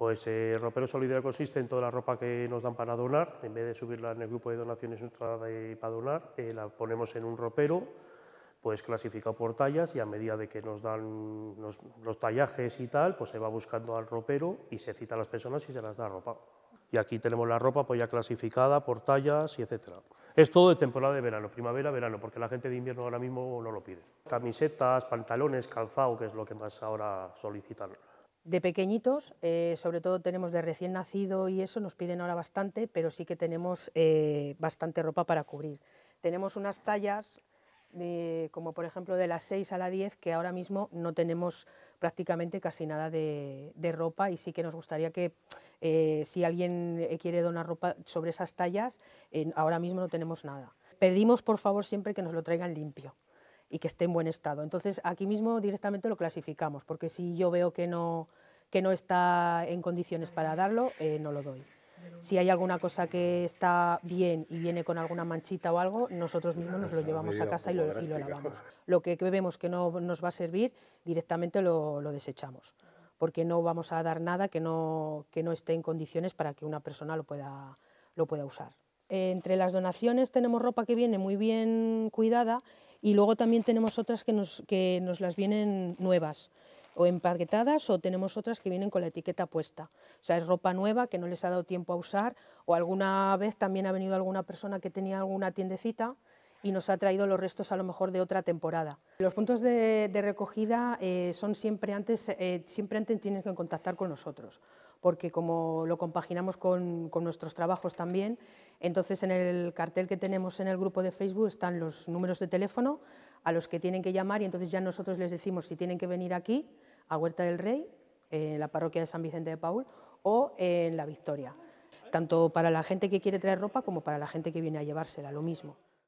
Pues el eh, Ropero Solidario consiste en toda la ropa que nos dan para donar, en vez de subirla en el grupo de donaciones nuestra de, para donar, eh, la ponemos en un ropero, pues clasificado por tallas y a medida de que nos dan los, tallajes y tal, pues se va buscando al ropero y se cita a las personas y se las da ropa. Y aquí tenemos la ropa pues ya clasificada por tallas y etcétera. Es todo de temporada de verano, primavera, verano, porque la gente de invierno ahora mismo no lo pide. Camisetas, pantalones, calzado, que es lo que más ahora solicitan. De pequeñitos, eh, sobre todo tenemos de recién nacido y eso, nos piden ahora bastante, pero sí que tenemos eh, bastante ropa para cubrir. Tenemos unas tallas, como por ejemplo de las 6 a la 10, que ahora mismo no tenemos prácticamente casi nada de, de ropa y sí que nos gustaría que eh, si alguien quiere donar ropa sobre esas tallas, ahora mismo no tenemos nada. Pedimos por favor siempre que nos lo traigan limpio y que esté en buen estado. Entonces, aquí mismo directamente lo clasificamos, porque si yo veo que no, que no está en condiciones para darlo, eh, no lo doy. Si hay alguna cosa que está bien y viene con alguna manchita o algo, nosotros mismos nos lo llevamos a casa y lo, lavamos. Lo que vemos que no nos va a servir, directamente lo, lo desechamos, porque no vamos a dar nada que no, que no esté en condiciones para que una persona lo pueda, lo pueda usar. Entre las donaciones tenemos ropa que viene muy bien cuidada y luego también tenemos otras que nos, las vienen nuevas o empaquetadas o tenemos otras que vienen con la etiqueta puesta. O sea, es ropa nueva que no les ha dado tiempo a usar o alguna vez también ha venido alguna persona que tenía alguna tiendecita y nos ha traído los restos a lo mejor de otra temporada. Los puntos de, recogida eh, son siempre antes, eh, siempre antes tienes que contactar con nosotros porque como lo compaginamos con, nuestros trabajos también, entonces en el cartel que tenemos en el grupo de Facebook están los números de teléfono a los que tienen que llamar y entonces ya nosotros les decimos si tienen que venir aquí, a Huerta del Rey, en la parroquia de San Vicente de Paul o en La Victoria, tanto para la gente que quiere traer ropa como para la gente que viene a llevársela, lo mismo.